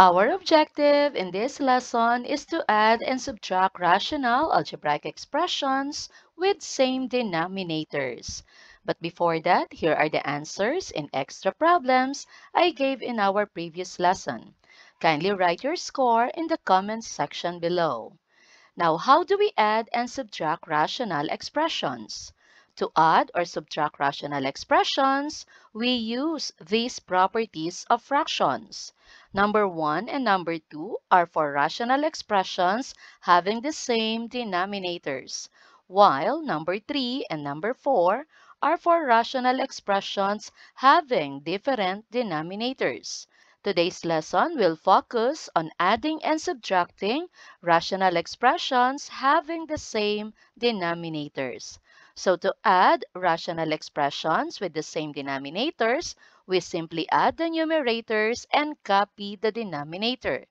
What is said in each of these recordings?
Our objective in this lesson is to add and subtract rational algebraic expressions with same denominators. But before that, here are the answers in extra problems I gave in our previous lesson. Kindly write your score in the comments section below. Now, how do we add and subtract rational expressions? To add or subtract rational expressions, we use these properties of fractions. Number 1 and number 2 are for rational expressions having the same denominators, while number 3 and number 4 are for rational expressions having different denominators. Today's lesson will focus on adding and subtracting rational expressions having the same denominators. So to add rational expressions with the same denominators, we simply add the numerators and copy the denominator.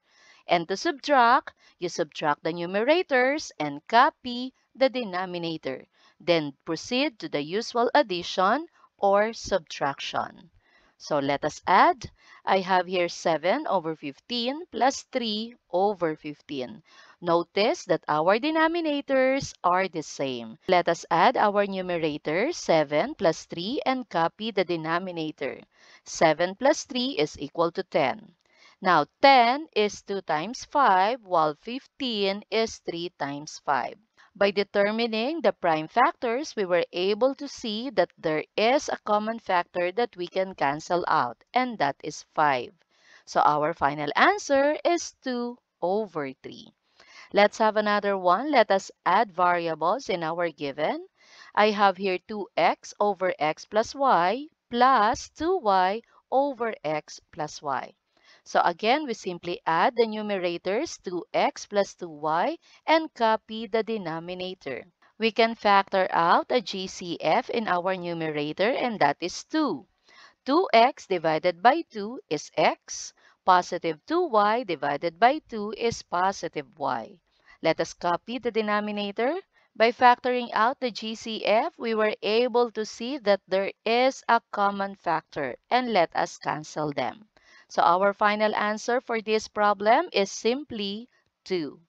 And to subtract, you subtract the numerators and copy the denominator. Then proceed to the usual addition or subtraction. So let us add. I have here 7 over 15 plus 3 over 15. Notice that our denominators are the same. Let us add our numerator, 7 plus 3, and copy the denominator. 7 plus 3 is equal to 10. Now, 10 is 2 times 5, while 15 is 3 times 5. By determining the prime factors, we were able to see that there is a common factor that we can cancel out, and that is 5. So our final answer is 2 over 3. Let's have another one. Let us add variables in our given. I have here 2x over x plus y plus 2y over x plus y. So again, we simply add the numerators 2x plus 2y and copy the denominator. We can factor out a GCF in our numerator and that is 2. 2x divided by 2 is x. Positive 2y divided by 2 is positive y. Let us copy the denominator. By factoring out the GCF, we were able to see that there is a common factor and let us cancel them. So our final answer for this problem is simply 2.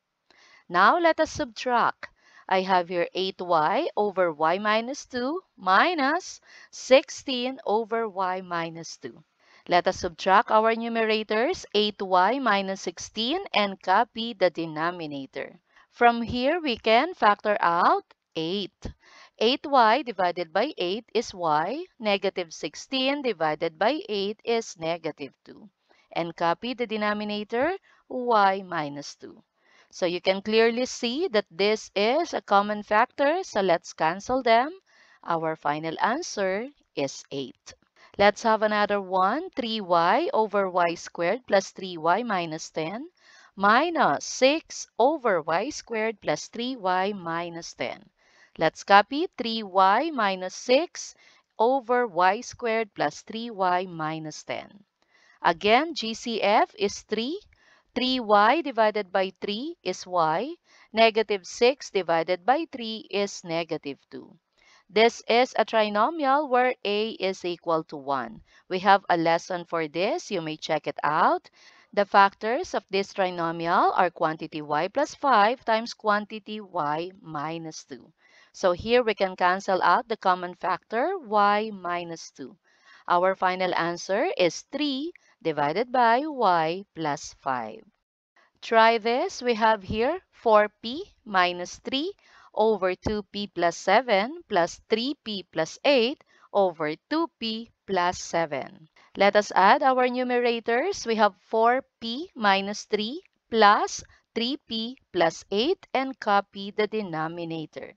Now let us subtract. I have here 8y over y minus 2 minus 16 over y minus 2. Let us subtract our numerators, a to y minus 16, and copy the denominator. From here, we can factor out 8. 8y divided by 8 is y, negative 16 divided by 8 is negative 2. And copy the denominator, y minus 2. So you can clearly see that this is a common factor, so let's cancel them. Our final answer is 8. Let's have another one. 3y over y squared plus 3y minus 10 minus 6 over y squared plus 3y minus 10. Let's copy 3y minus 6 over y squared plus 3y minus 10. Again, GCF is 3. 3y divided by 3 is y. Negative 6 divided by 3 is negative 2. This is a trinomial where a is equal to 1. We have a lesson for this. You may check it out. The factors of this trinomial are quantity y plus 5 times quantity y minus 2. So here we can cancel out the common factor y minus 2. Our final answer is 3 divided by y plus 5. Try this. We have here 4p minus 3 over 2p plus 7 plus 3p plus 8 over 2p plus 7. Let us add our numerators. We have 4p minus 3 plus 3p plus 8 and copy the denominator.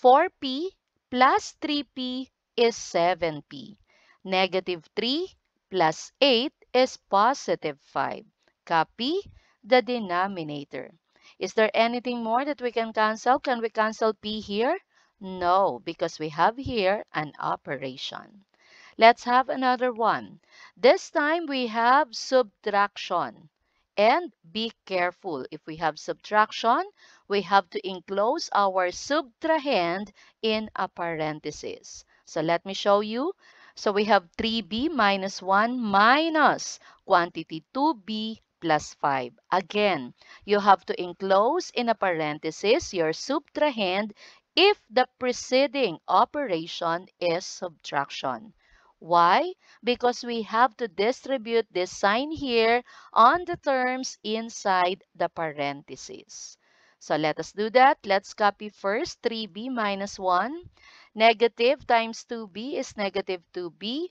4p plus 3p is 7p. Negative 3 plus 8 is positive 5. Copy the denominator. Is there anything more that we can cancel? Can we cancel P here? No, because we have here an operation. Let's have another one. This time we have subtraction. And be careful. If we have subtraction, we have to enclose our subtrahend in a parenthesis. So let me show you. So we have 3b minus 1 minus quantity 2b plus 5. Again, you have to enclose in a parenthesis your subtrahend if the preceding operation is subtraction. Why? Because we have to distribute this sign here on the terms inside the parenthesis. So let us do that. Let's copy first 3b minus 1. Negative times 2b is negative 2b.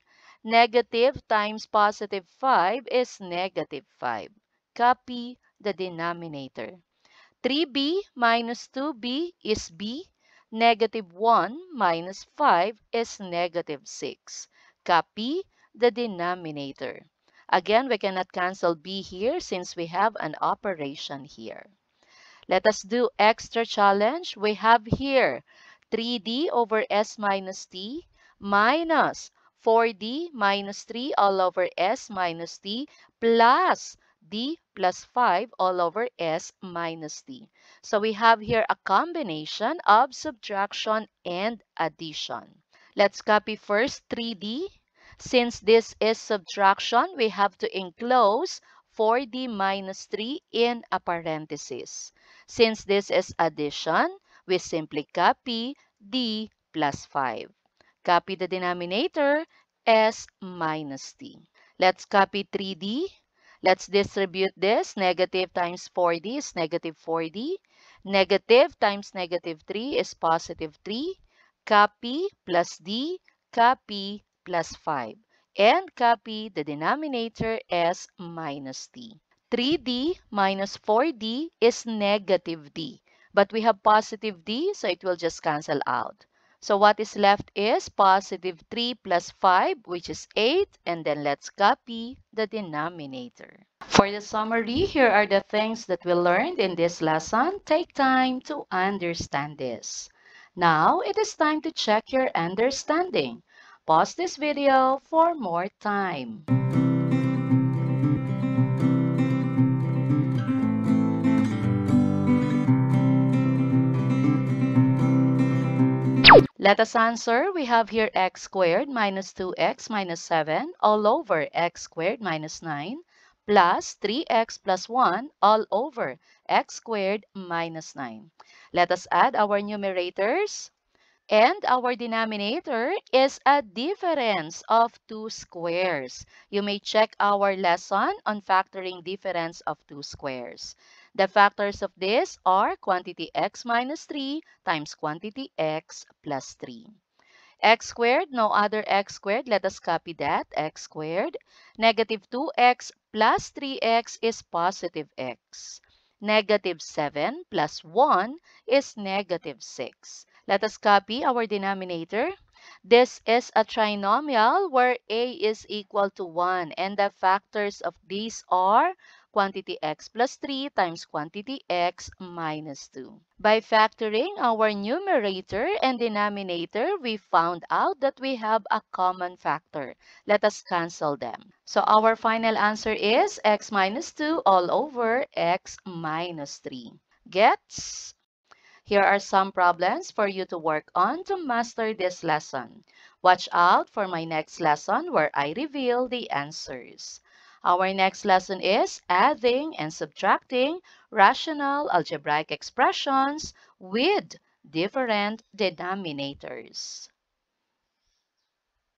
Negative times positive 5 is negative 5. Copy the denominator. 3b minus 2b is b. Negative 1 minus 5 is negative 6. Copy the denominator. Again, we cannot cancel b here since we have an operation here. Let us do extra challenge. We have here 3d over s minus t minus 4d minus 3 all over s minus t plus d plus 5 all over s minus t. So we have here a combination of subtraction and addition. Let's copy first 3d. Since this is subtraction, we have to enclose 4d minus 3 in a parenthesis. Since this is addition, we simply copy d plus 5. Copy the denominator as minus t. Let's copy 3d. Let's distribute this. Negative times 4d is negative 4d. Negative times negative 3 is positive 3. Copy plus d. Copy plus 5. And copy the denominator as minus t. 3d minus 4d is negative d. But we have positive d, so it will just cancel out. So what is left is positive 3 plus 5, which is 8. And then let's copy the denominator. For the summary, here are the things that we learned in this lesson. Take time to understand this. Now, it is time to check your understanding. Pause this video for more time. Let us answer. We have here x squared minus 2x minus 7 all over x squared minus 9 plus 3x plus 1 all over x squared minus 9. Let us add our numerators. And our denominator is a difference of two squares. You may check our lesson on factoring difference of two squares. The factors of this are quantity x minus 3 times quantity x plus 3. x squared, no other x squared. Let us copy that, x squared. Negative 2x plus 3x is positive x. Negative 7 plus 1 is negative 6. Let us copy our denominator. This is a trinomial where a is equal to 1 and the factors of these are quantity x plus 3 times quantity x minus 2. By factoring our numerator and denominator, we found out that we have a common factor. Let us cancel them. So our final answer is x minus 2 all over x minus 3. Gets? Here are some problems for you to work on to master this lesson. Watch out for my next lesson where I reveal the answers. Our next lesson is adding and subtracting rational algebraic expressions with different denominators.